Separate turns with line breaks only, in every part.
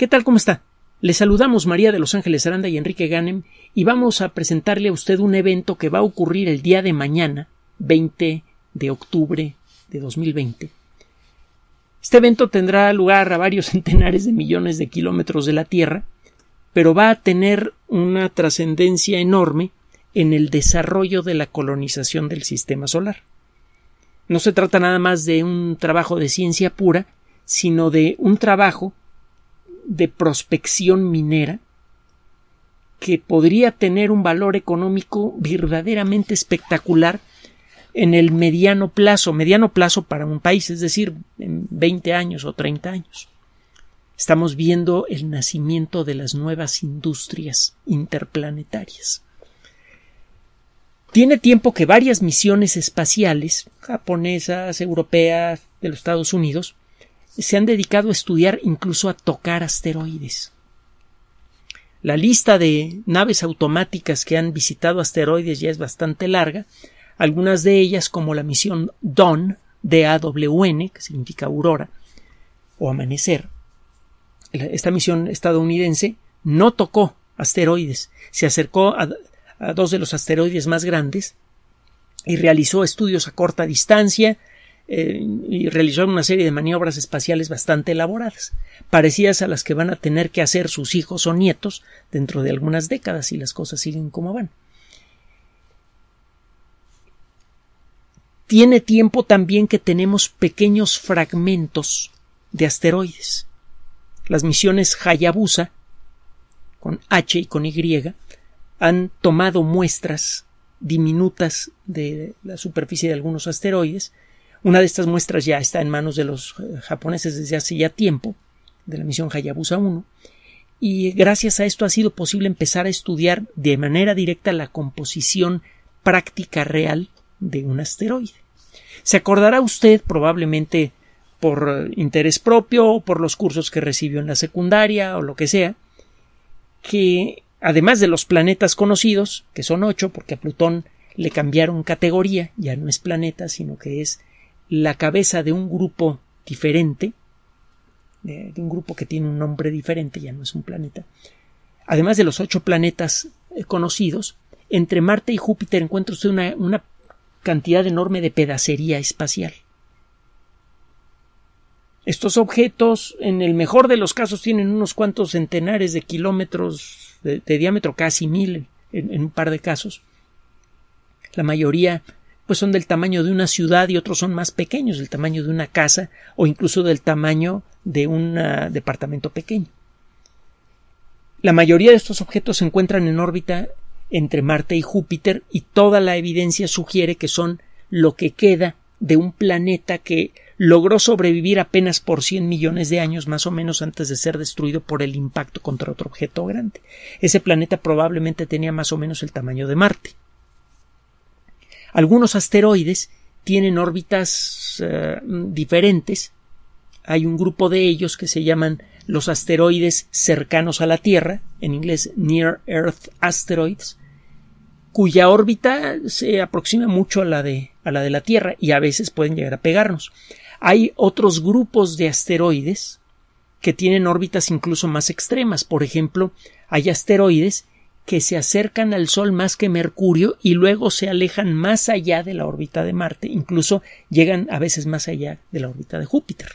¿Qué tal? ¿Cómo está? Le saludamos María de Los Ángeles Aranda y Enrique Ganem y vamos a presentarle a usted un evento que va a ocurrir el día de mañana, 20 de octubre de 2020. Este evento tendrá lugar a varios centenares de millones de kilómetros de la Tierra, pero va a tener una trascendencia enorme en el desarrollo de la colonización del sistema solar. No se trata nada más de un trabajo de ciencia pura, sino de un trabajo de prospección minera que podría tener un valor económico verdaderamente espectacular en el mediano plazo, mediano plazo para un país, es decir, en 20 años o 30 años. Estamos viendo el nacimiento de las nuevas industrias interplanetarias. Tiene tiempo que varias misiones espaciales, japonesas, europeas, de los Estados Unidos, se han dedicado a estudiar incluso a tocar asteroides. La lista de naves automáticas que han visitado asteroides ya es bastante larga, algunas de ellas como la misión Dawn, d a w que significa aurora o amanecer. Esta misión estadounidense no tocó asteroides, se acercó a dos de los asteroides más grandes y realizó estudios a corta distancia, eh, y realizó una serie de maniobras espaciales bastante elaboradas, parecidas a las que van a tener que hacer sus hijos o nietos dentro de algunas décadas si las cosas siguen como van. Tiene tiempo también que tenemos pequeños fragmentos de asteroides. Las misiones Hayabusa, con H y con Y, han tomado muestras diminutas de la superficie de algunos asteroides una de estas muestras ya está en manos de los eh, japoneses desde hace ya tiempo, de la misión Hayabusa 1, y gracias a esto ha sido posible empezar a estudiar de manera directa la composición práctica real de un asteroide. Se acordará usted probablemente por eh, interés propio o por los cursos que recibió en la secundaria o lo que sea, que además de los planetas conocidos, que son ocho, porque a Plutón le cambiaron categoría, ya no es planeta, sino que es la cabeza de un grupo diferente, de, un grupo que tiene un nombre diferente, ya no es un planeta, además de los ocho planetas eh, conocidos, entre Marte y Júpiter encuentra usted una, cantidad enorme de pedacería espacial. Estos objetos, en el mejor de los casos, tienen unos cuantos centenares de kilómetros de, diámetro, casi mil en, un par de casos. La mayoría pues son del tamaño de una ciudad y otros son más pequeños, del tamaño de una casa o incluso del tamaño de un ah, departamento pequeño. La mayoría de estos objetos se encuentran en órbita entre Marte y Júpiter y toda la evidencia sugiere que son lo que queda de un planeta que logró sobrevivir apenas por 100 millones de años más o menos antes de ser destruido por el impacto contra otro objeto grande. Ese planeta probablemente tenía más o menos el tamaño de Marte. Algunos asteroides tienen órbitas eh, diferentes. Hay un grupo de ellos que se llaman los asteroides cercanos a la Tierra, en inglés Near Earth Asteroids, cuya órbita se aproxima mucho a la de, a la, de la Tierra y a veces pueden llegar a pegarnos. Hay otros grupos de asteroides que tienen órbitas incluso más extremas. Por ejemplo, hay asteroides que se acercan al Sol más que Mercurio y luego se alejan más allá de la órbita de Marte, incluso llegan a veces más allá de la órbita de Júpiter.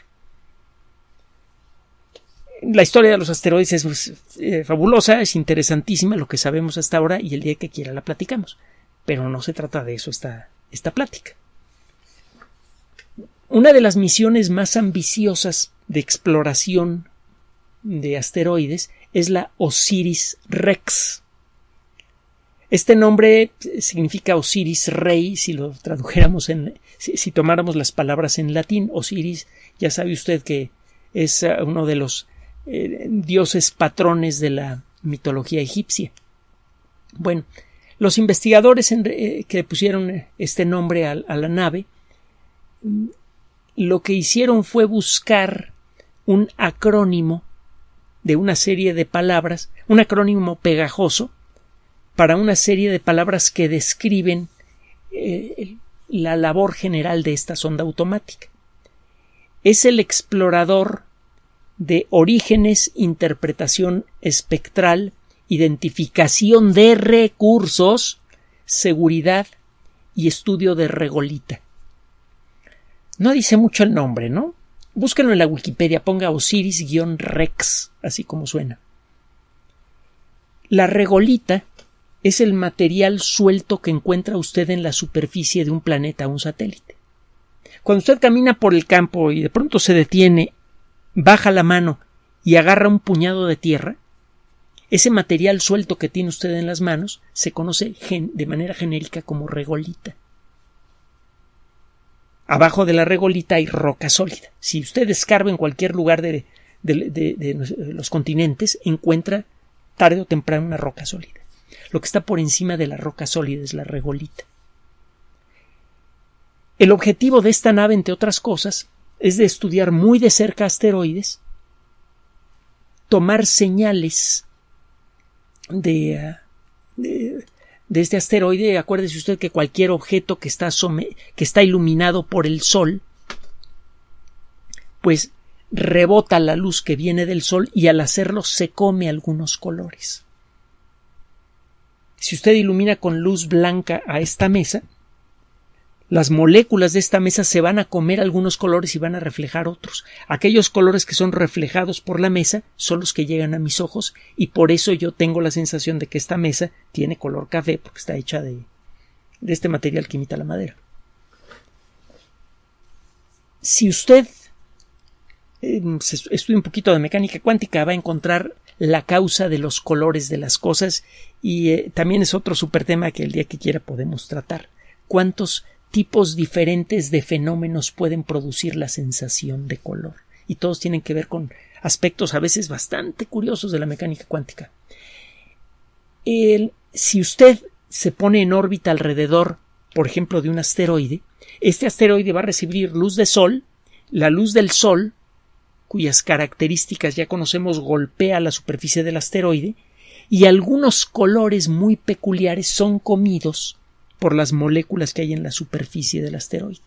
La historia de los asteroides es pues, eh, fabulosa, es interesantísima lo que sabemos hasta ahora y el día que quiera la platicamos. Pero no se trata de eso esta plática. Una de las misiones más ambiciosas de exploración de asteroides es la Osiris Rex. Este nombre significa Osiris rey, si lo tradujéramos en, si, tomáramos las palabras en latín. Osiris, ya sabe usted que es eh, uno de los eh, dioses patrones de la mitología egipcia. Bueno, los investigadores eh, que pusieron este nombre a la nave, lo que hicieron fue buscar un acrónimo de una serie de palabras, un acrónimo pegajoso, para una serie de palabras que describen eh, la labor general de esta sonda automática. Es el explorador de orígenes, interpretación espectral, identificación de recursos, seguridad y estudio de regolita. No dice mucho el nombre, ¿no? Búsquenlo en la Wikipedia, ponga Osiris-Rex, así como suena. La regolita es el material suelto que encuentra usted en la superficie de un planeta o un satélite. Cuando usted camina por el campo y de pronto se detiene, baja la mano y agarra un puñado de tierra, ese material suelto que tiene usted en las manos se conoce de manera genérica como regolita. Abajo de la regolita hay roca sólida. Si usted escarba en cualquier lugar de, de los continentes, encuentra tarde o temprano una roca sólida. Lo que está por encima de la roca sólida es la regolita. El objetivo de esta nave, entre otras cosas, es de estudiar muy de cerca asteroides, tomar señales de, de, este asteroide. Acuérdese usted que cualquier objeto que está, que está iluminado por el Sol, pues rebota la luz que viene del Sol y al hacerlo se come algunos colores si usted ilumina con luz blanca a esta mesa, las moléculas de esta mesa se van a comer algunos colores y van a reflejar otros. Aquellos colores que son reflejados por la mesa son los que llegan a mis ojos y por eso yo tengo la sensación de que esta mesa tiene color café porque está hecha de, de este material que imita la madera. Si usted eh, estudia un poquito de mecánica cuántica va a encontrar la causa de los colores de las cosas y eh, también es otro super tema que el día que quiera podemos tratar. ¿Cuántos tipos diferentes de fenómenos pueden producir la sensación de color? Y todos tienen que ver con aspectos a veces bastante curiosos de la mecánica cuántica. El, si usted se pone en órbita alrededor, por ejemplo, de un asteroide, este asteroide va a recibir luz de sol, la luz del sol cuyas características ya conocemos, golpea la superficie del asteroide, y algunos colores muy peculiares son comidos por las moléculas que hay en la superficie del asteroide.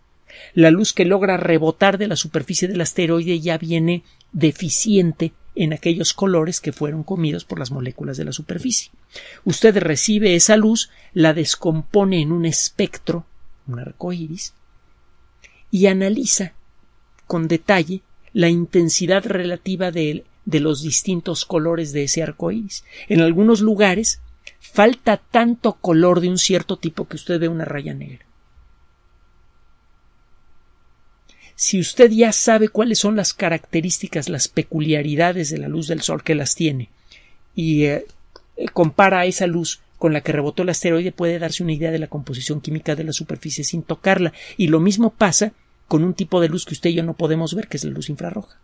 La luz que logra rebotar de la superficie del asteroide ya viene deficiente en aquellos colores que fueron comidos por las moléculas de la superficie. Usted recibe esa luz, la descompone en un espectro, un arco iris, y analiza con detalle la intensidad relativa de, los distintos colores de ese arco iris. En algunos lugares falta tanto color de un cierto tipo que usted ve una raya negra. Si usted ya sabe cuáles son las características, las peculiaridades de la luz del Sol que las tiene y eh, compara esa luz con la que rebotó el asteroide, puede darse una idea de la composición química de la superficie sin tocarla. Y lo mismo pasa con un tipo de luz que usted y yo no podemos ver, que es la luz infrarroja.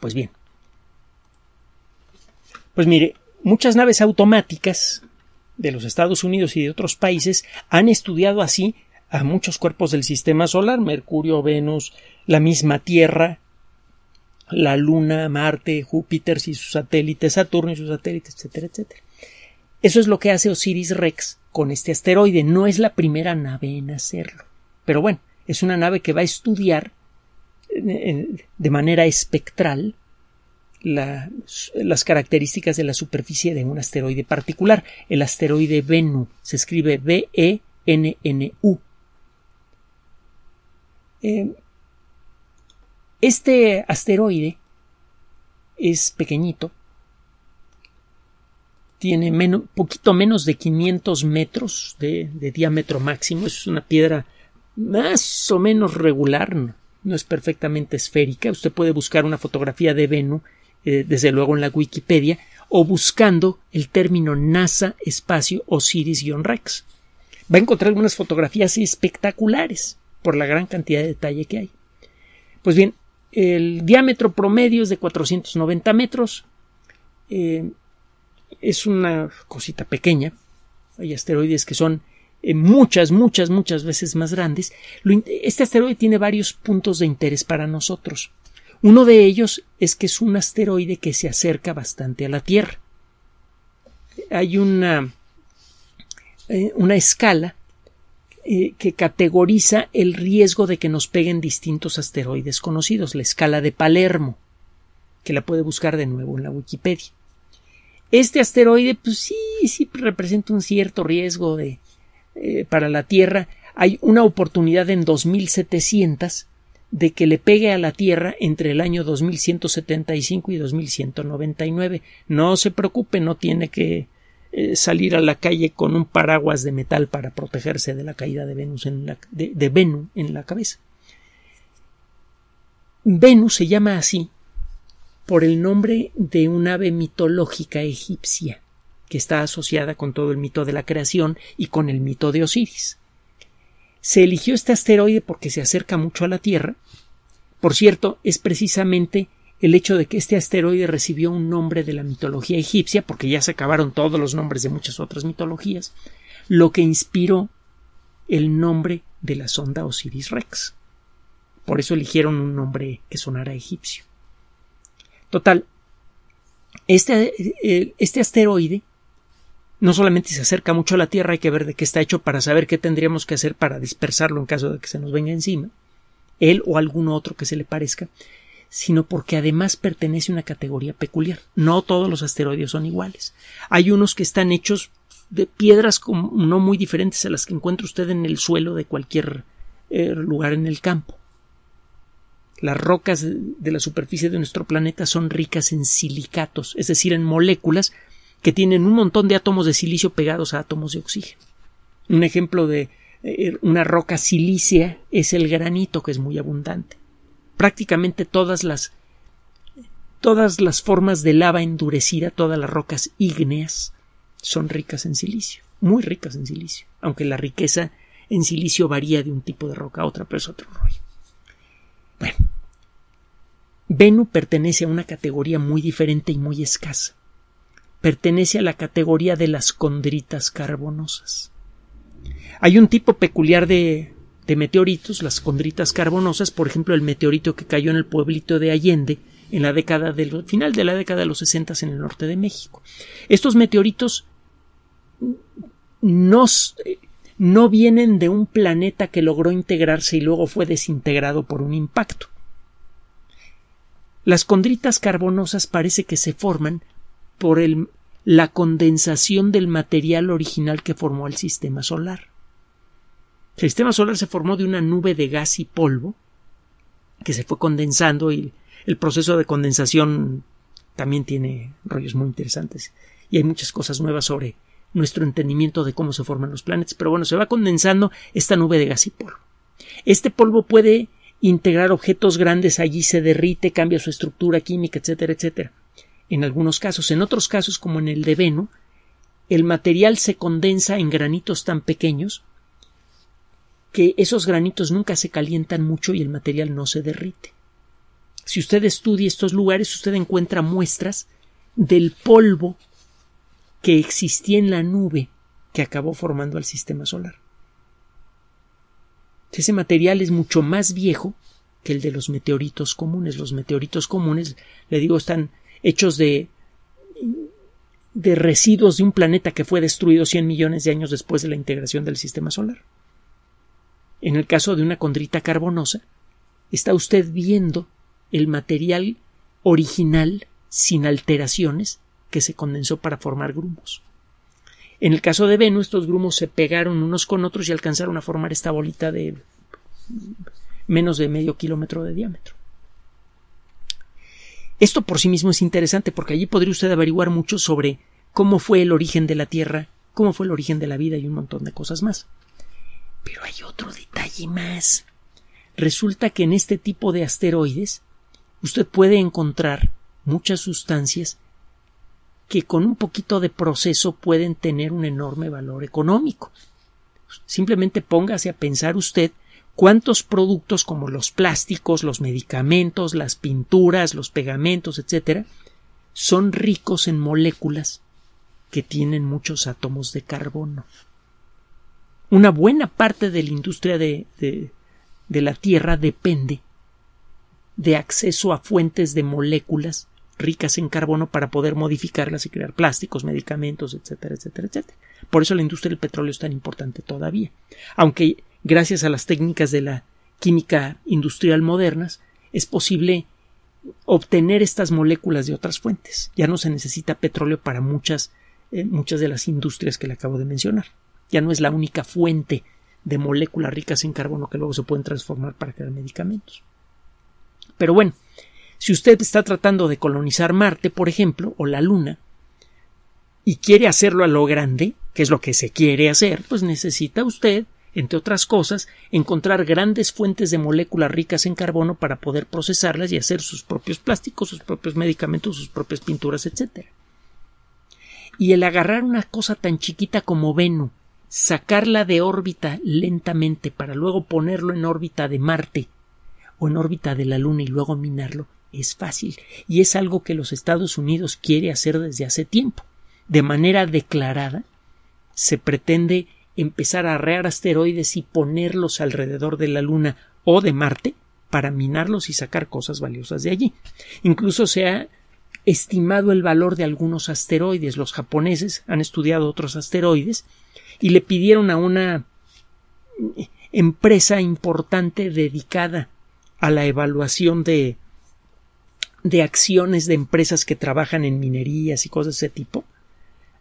Pues bien. Pues mire, muchas naves automáticas de los Estados Unidos y de otros países han estudiado así a muchos cuerpos del sistema solar, Mercurio, Venus, la misma Tierra, la Luna, Marte, Júpiter y sus satélites, Saturno y sus satélites, etcétera, etcétera. Eso es lo que hace Osiris Rex con este asteroide. No es la primera nave en hacerlo. Pero bueno, es una nave que va a estudiar de manera espectral las características de la superficie de un asteroide particular, el asteroide Venu. Se escribe B-E-N-N-U. Eh, este asteroide es pequeñito, tiene menos, poquito menos de 500 metros de diámetro máximo, es una piedra más o menos regular, no, es perfectamente esférica. Usted puede buscar una fotografía de Venus, eh, desde luego en la Wikipedia, o buscando el término NASA espacio Osiris-Rex. Va a encontrar algunas fotografías espectaculares por la gran cantidad de detalle que hay. Pues bien, el diámetro promedio es de 490 metros. Eh, es una cosita pequeña. Hay asteroides que son eh, muchas, muchas, muchas veces más grandes, este asteroide tiene varios puntos de interés para nosotros. Uno de ellos es que es un asteroide que se acerca bastante a la Tierra. Hay una, eh, una escala eh, que categoriza el riesgo de que nos peguen distintos asteroides conocidos, la escala de Palermo, que la puede buscar de nuevo en la Wikipedia. Este asteroide, pues sí, sí representa un cierto riesgo de, eh, para la Tierra, hay una oportunidad en 2700 de que le pegue a la Tierra entre el año 2175 y 2199. No se preocupe, no tiene que eh, salir a la calle con un paraguas de metal para protegerse de la caída de Venus en la, de, de Venus en la cabeza. Venus se llama así por el nombre de un ave mitológica egipcia que está asociada con todo el mito de la creación y con el mito de Osiris. Se eligió este asteroide porque se acerca mucho a la Tierra. Por cierto, es precisamente el hecho de que este asteroide recibió un nombre de la mitología egipcia, porque ya se acabaron todos los nombres de muchas otras mitologías, lo que inspiró el nombre de la sonda Osiris Rex. Por eso eligieron un nombre que sonara egipcio. Total, este, eh, este asteroide no solamente se acerca mucho a la Tierra, hay que ver de qué está hecho para saber qué tendríamos que hacer para dispersarlo en caso de que se nos venga encima, él o algún otro que se le parezca, sino porque además pertenece a una categoría peculiar. No todos los asteroides son iguales. Hay unos que están hechos de piedras no muy diferentes a las que encuentra usted en el suelo de cualquier eh, lugar en el campo. Las rocas de la superficie de nuestro planeta son ricas en silicatos, es decir, en moléculas que tienen un montón de átomos de silicio pegados a átomos de oxígeno. Un ejemplo de eh, una roca silícea es el granito, que es muy abundante. Prácticamente todas las todas las formas de lava endurecida, todas las rocas ígneas son ricas en silicio, muy ricas en silicio, aunque la riqueza en silicio varía de un tipo de roca a otra, pero es otro rollo. Bueno, Venu pertenece a una categoría muy diferente y muy escasa pertenece a la categoría de las condritas carbonosas. Hay un tipo peculiar de, meteoritos, las condritas carbonosas, por ejemplo, el meteorito que cayó en el pueblito de Allende en la década del final de la década de los 60 en el norte de México. Estos meteoritos no vienen de un planeta que logró integrarse y luego fue desintegrado por un impacto. Las condritas carbonosas parece que se forman por el, la condensación del material original que formó el sistema solar. El sistema solar se formó de una nube de gas y polvo que se fue condensando y el proceso de condensación también tiene rollos muy interesantes y hay muchas cosas nuevas sobre nuestro entendimiento de cómo se forman los planetas, pero bueno, se va condensando esta nube de gas y polvo. Este polvo puede integrar objetos grandes, allí se derrite, cambia su estructura química, etcétera, etcétera en algunos casos. En otros casos, como en el de Veno, el material se condensa en granitos tan pequeños que esos granitos nunca se calientan mucho y el material no se derrite. Si usted estudia estos lugares, usted encuentra muestras del polvo que existía en la nube que acabó formando al sistema solar. Ese material es mucho más viejo que el de los meteoritos comunes. Los meteoritos comunes, le digo, están hechos de de residuos de un planeta que fue destruido 100 millones de años después de la integración del sistema solar. En el caso de una condrita carbonosa, está usted viendo el material original sin alteraciones que se condensó para formar grumos. En el caso de Venus, estos grumos se pegaron unos con otros y alcanzaron a formar esta bolita de menos de medio kilómetro de diámetro. Esto por sí mismo es interesante porque allí podría usted averiguar mucho sobre cómo fue el origen de la Tierra, cómo fue el origen de la vida y un montón de cosas más. Pero hay otro detalle más. Resulta que en este tipo de asteroides usted puede encontrar muchas sustancias que con un poquito de proceso pueden tener un enorme valor económico. Simplemente póngase a pensar usted cuántos productos como los plásticos, los medicamentos, las pinturas, los pegamentos, etcétera, son ricos en moléculas que tienen muchos átomos de carbono. Una buena parte de la industria de, de, de la Tierra depende de acceso a fuentes de moléculas ricas en carbono para poder modificarlas y crear plásticos, medicamentos, etcétera, etcétera, etcétera. Por eso la industria del petróleo es tan importante todavía. Aunque gracias a las técnicas de la química industrial modernas, es posible obtener estas moléculas de otras fuentes. Ya no se necesita petróleo para muchas, eh, muchas de las industrias que le acabo de mencionar. Ya no es la única fuente de moléculas ricas en carbono que luego se pueden transformar para crear medicamentos. Pero bueno, si usted está tratando de colonizar Marte, por ejemplo, o la Luna, y quiere hacerlo a lo grande, que es lo que se quiere hacer, pues necesita usted entre otras cosas, encontrar grandes fuentes de moléculas ricas en carbono para poder procesarlas y hacer sus propios plásticos, sus propios medicamentos, sus propias pinturas, etc. Y el agarrar una cosa tan chiquita como Venus, sacarla de órbita lentamente para luego ponerlo en órbita de Marte o en órbita de la Luna y luego minarlo, es fácil y es algo que los Estados Unidos quiere hacer desde hace tiempo. De manera declarada, se pretende empezar a arrear asteroides y ponerlos alrededor de la Luna o de Marte para minarlos y sacar cosas valiosas de allí. Incluso se ha estimado el valor de algunos asteroides. Los japoneses han estudiado otros asteroides y le pidieron a una empresa importante dedicada a la evaluación de, de acciones de empresas que trabajan en minerías y cosas de ese tipo,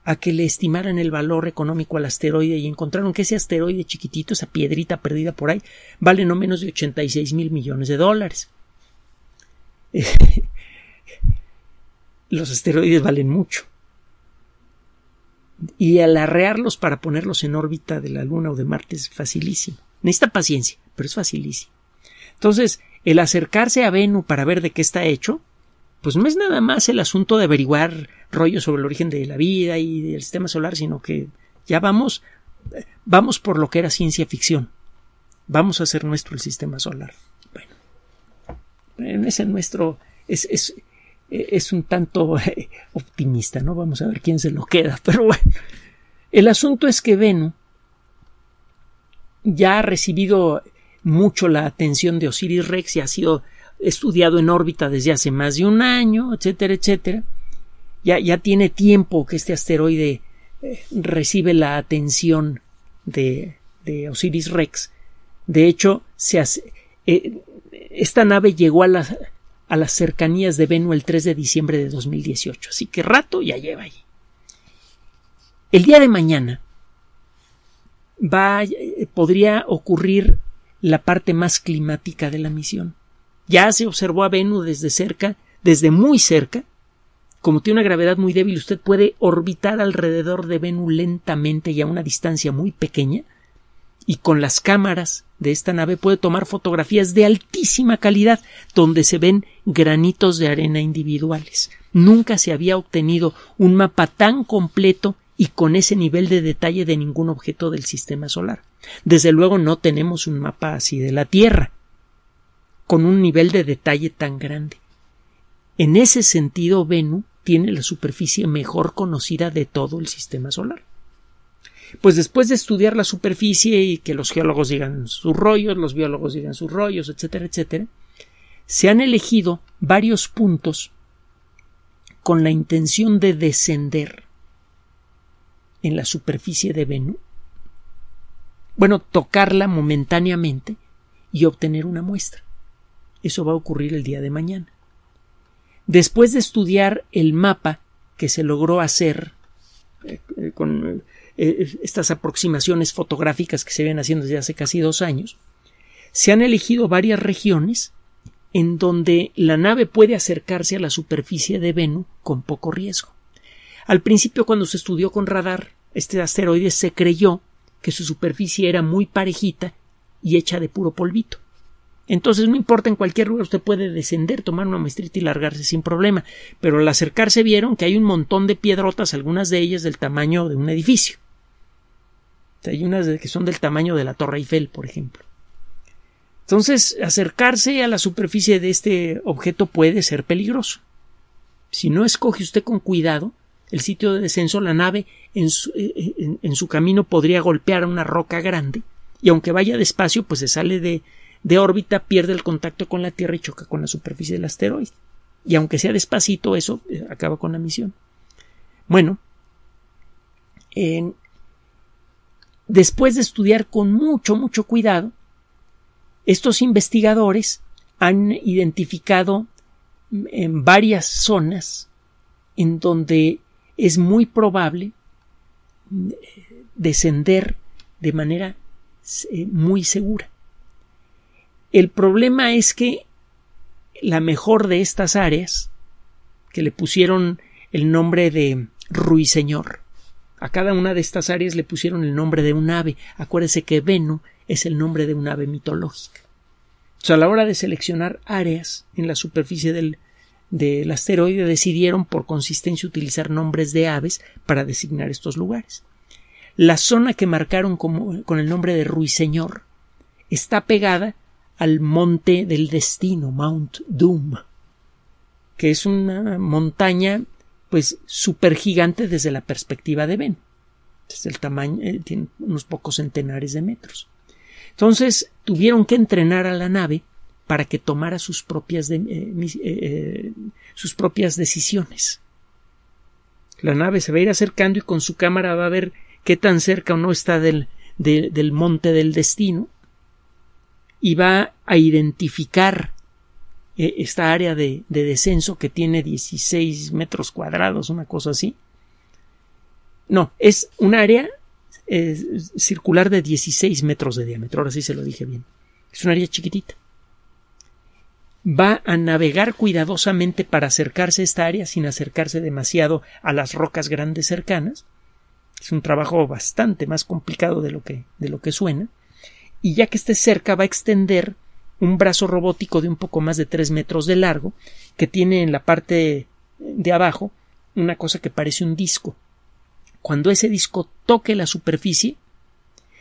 a que le estimaran el valor económico al asteroide y encontraron que ese asteroide chiquitito, esa piedrita perdida por ahí, vale no menos de 86 mil millones de dólares. Los asteroides valen mucho. Y alarrearlos para ponerlos en órbita de la Luna o de Marte es facilísimo. Necesita paciencia, pero es facilísimo. Entonces, el acercarse a Venus para ver de qué está hecho, pues no es nada más el asunto de averiguar rollo sobre el origen de la vida y del sistema solar, sino que ya vamos, vamos por lo que era ciencia ficción. Vamos a hacer nuestro el sistema solar. Bueno, en ese nuestro es, es un tanto optimista, ¿no? Vamos a ver quién se lo queda, pero bueno. El asunto es que Venus ya ha recibido mucho la atención de Osiris Rex y ha sido estudiado en órbita desde hace más de un año, etcétera, etcétera ya, tiene tiempo que este asteroide eh, recibe la atención de, de, Osiris Rex. De hecho, eh, esta nave llegó a las, cercanías de Venus el 3 de diciembre de 2018, así que rato ya lleva ahí. El día de mañana va, eh, podría ocurrir la parte más climática de la misión. Ya se observó a Venus desde cerca, desde muy cerca, como tiene una gravedad muy débil, usted puede orbitar alrededor de Venus lentamente y a una distancia muy pequeña, y con las cámaras de esta nave puede tomar fotografías de altísima calidad, donde se ven granitos de arena individuales. Nunca se había obtenido un mapa tan completo y con ese nivel de detalle de ningún objeto del sistema solar. Desde luego no tenemos un mapa así de la Tierra, con un nivel de detalle tan grande. En ese sentido, Venus tiene la superficie mejor conocida de todo el sistema solar. Pues después de estudiar la superficie y que los geólogos digan sus rollos, los biólogos digan sus rollos, etcétera, etcétera, se han elegido varios puntos con la intención de descender en la superficie de Venus. Bueno, tocarla momentáneamente y obtener una muestra. Eso va a ocurrir el día de mañana. Después de estudiar el mapa que se logró hacer eh, eh, con eh, estas aproximaciones fotográficas que se ven haciendo desde hace casi dos años, se han elegido varias regiones en donde la nave puede acercarse a la superficie de Venus con poco riesgo. Al principio, cuando se estudió con radar, este asteroide se creyó que su superficie era muy parejita y hecha de puro polvito. Entonces, no importa en cualquier lugar, usted puede descender, tomar una maestrita y largarse sin problema. Pero al acercarse vieron que hay un montón de piedrotas, algunas de ellas del tamaño de un edificio. Hay unas que son del tamaño de la Torre Eiffel, por ejemplo. Entonces, acercarse a la superficie de este objeto puede ser peligroso. Si no escoge usted con cuidado el sitio de descenso, la nave en su, eh, eh, en su camino podría golpear a una roca grande y aunque vaya despacio, pues se sale de, de órbita pierde el contacto con la Tierra y choca con la superficie del asteroide. Y aunque sea despacito, eso eh, acaba con la misión. Bueno, después de estudiar con mucho, mucho cuidado, estos investigadores han identificado mm, en varias zonas en donde es muy probable mm, eh, descender de manera eh, muy segura. El problema es que la mejor de estas áreas, que le pusieron el nombre de ruiseñor, a cada una de estas áreas le pusieron el nombre de un ave. Acuérdese que Venu es el nombre de un ave mitológica. a la hora de seleccionar áreas en la superficie del, asteroide decidieron por consistencia utilizar nombres de aves para designar estos lugares. La zona que marcaron con el nombre de Ruiseñor está pegada al monte del destino, Mount Doom, que es una montaña pues gigante... desde la perspectiva de Ben. Desde el tamaño, eh, tiene unos pocos centenares de metros. Entonces tuvieron que entrenar a la nave para que tomara sus propias, eh, eh, sus propias decisiones. La nave se va a ir acercando y con su cámara va a ver qué tan cerca o no está del, del monte del destino y va a identificar eh, esta área de, descenso que tiene 16 metros cuadrados, una cosa así. No, es un área circular de 16 metros de diámetro, ahora sí se lo dije bien. Es un área chiquitita. Va a navegar cuidadosamente para acercarse a esta área sin acercarse demasiado a las rocas grandes cercanas. Es un trabajo bastante más complicado de lo que, de lo que suena y ya que esté cerca va a extender un brazo robótico de un poco más de 3 metros de largo que tiene en la parte de abajo una cosa que parece un disco. Cuando ese disco toque la superficie,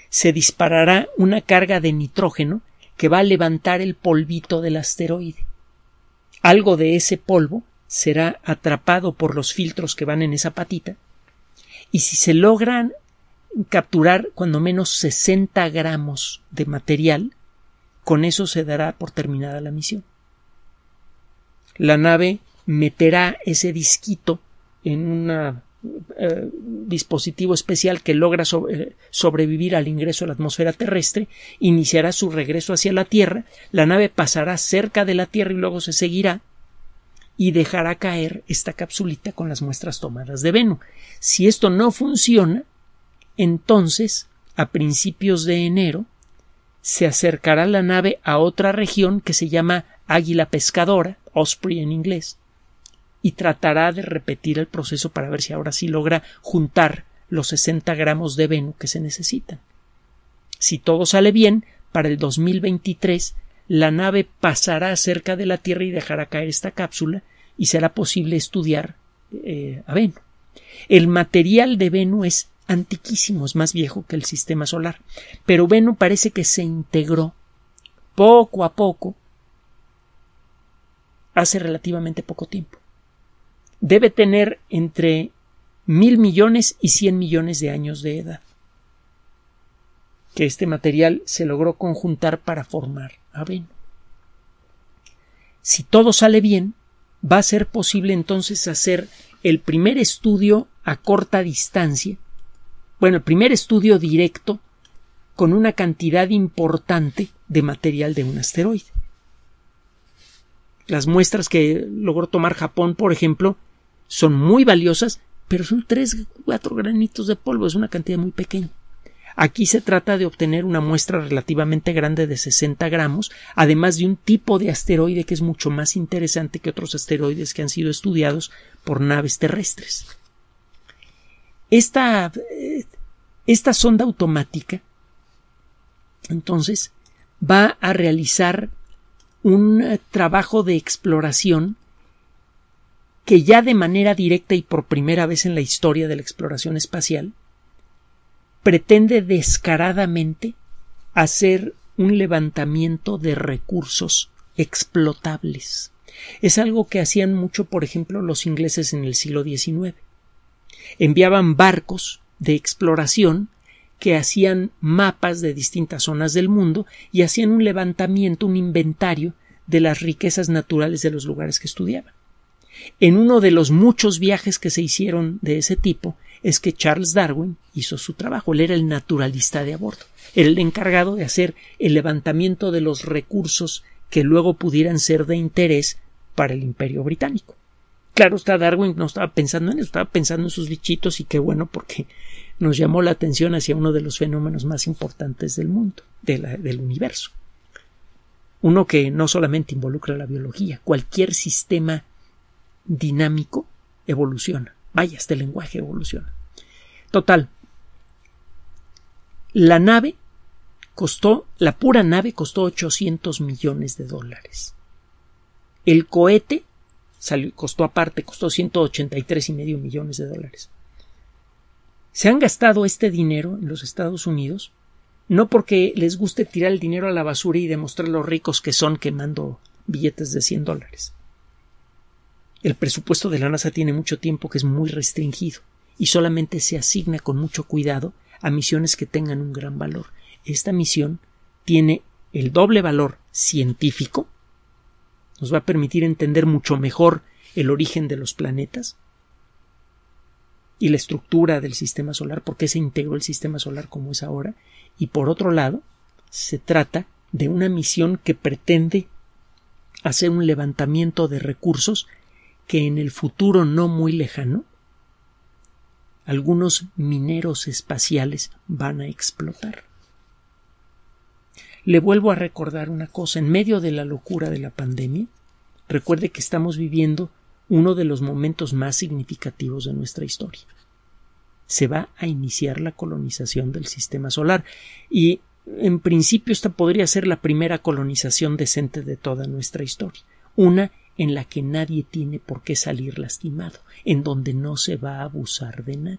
se disparará una carga de nitrógeno que va a levantar el polvito del asteroide. Algo de ese polvo será atrapado por los filtros que van en esa patita y si se logran capturar cuando menos 60 gramos de material, con eso se dará por terminada la misión. La nave meterá ese disquito en un eh, dispositivo especial que logra eh, sobrevivir al ingreso a la atmósfera terrestre, iniciará su regreso hacia la Tierra, la nave pasará cerca de la Tierra y luego se seguirá y dejará caer esta capsulita con las muestras tomadas de Venus. Si esto no funciona, entonces, a principios de enero, se acercará la nave a otra región que se llama Águila Pescadora, Osprey en inglés, y tratará de repetir el proceso para ver si ahora sí logra juntar los 60 gramos de Venu que se necesitan. Si todo sale bien, para el 2023 la nave pasará cerca de la Tierra y dejará caer esta cápsula y será posible estudiar eh, a Venu. El material de Venu es antiquísimos, más viejo que el sistema solar. Pero Venus parece que se integró poco a poco hace relativamente poco tiempo. Debe tener entre mil millones y cien millones de años de edad que este material se logró conjuntar para formar a Venus. Si todo sale bien, va a ser posible entonces hacer el primer estudio a corta distancia bueno, el primer estudio directo con una cantidad importante de material de un asteroide. Las muestras que logró tomar Japón, por ejemplo, son muy valiosas, pero son tres, cuatro granitos de polvo, es una cantidad muy pequeña. Aquí se trata de obtener una muestra relativamente grande de 60 gramos, además de un tipo de asteroide que es mucho más interesante que otros asteroides que han sido estudiados por naves terrestres esta, eh, esta sonda automática, entonces, va a realizar un eh, trabajo de exploración que ya de manera directa y por primera vez en la historia de la exploración espacial, pretende descaradamente hacer un levantamiento de recursos explotables. Es algo que hacían mucho, por ejemplo, los ingleses en el siglo XIX enviaban barcos de exploración que hacían mapas de distintas zonas del mundo y hacían un levantamiento, un inventario de las riquezas naturales de los lugares que estudiaban. En uno de los muchos viajes que se hicieron de ese tipo es que Charles Darwin hizo su trabajo. Él era el naturalista de a bordo. Era el encargado de hacer el levantamiento de los recursos que luego pudieran ser de interés para el imperio británico. Claro está, Darwin no estaba pensando en eso, estaba pensando en sus bichitos y qué bueno porque nos llamó la atención hacia uno de los fenómenos más importantes del mundo, del universo. Uno que no solamente involucra la biología, cualquier sistema dinámico evoluciona. Vaya, este lenguaje evoluciona. Total. La nave costó, la pura nave costó 800 millones de dólares. El cohete costó aparte, costó 183 y medio millones de dólares. Se han gastado este dinero en los Estados Unidos no porque les guste tirar el dinero a la basura y demostrar los ricos que son quemando billetes de 100 dólares. El presupuesto de la NASA tiene mucho tiempo que es muy restringido y solamente se asigna con mucho cuidado a misiones que tengan un gran valor. Esta misión tiene el doble valor científico nos va a permitir entender mucho mejor el origen de los planetas y la estructura del sistema solar, por qué se integró el sistema solar como es ahora, y por otro lado, se trata de una misión que pretende hacer un levantamiento de recursos que en el futuro no muy lejano algunos mineros espaciales van a explotar le vuelvo a recordar una cosa. En medio de la locura de la pandemia, recuerde que estamos viviendo uno de los momentos más significativos de nuestra historia. Se va a iniciar la colonización del sistema solar y en principio esta podría ser la primera colonización decente de toda nuestra historia, una en la que nadie tiene por qué salir lastimado, en donde no se va a abusar de nadie.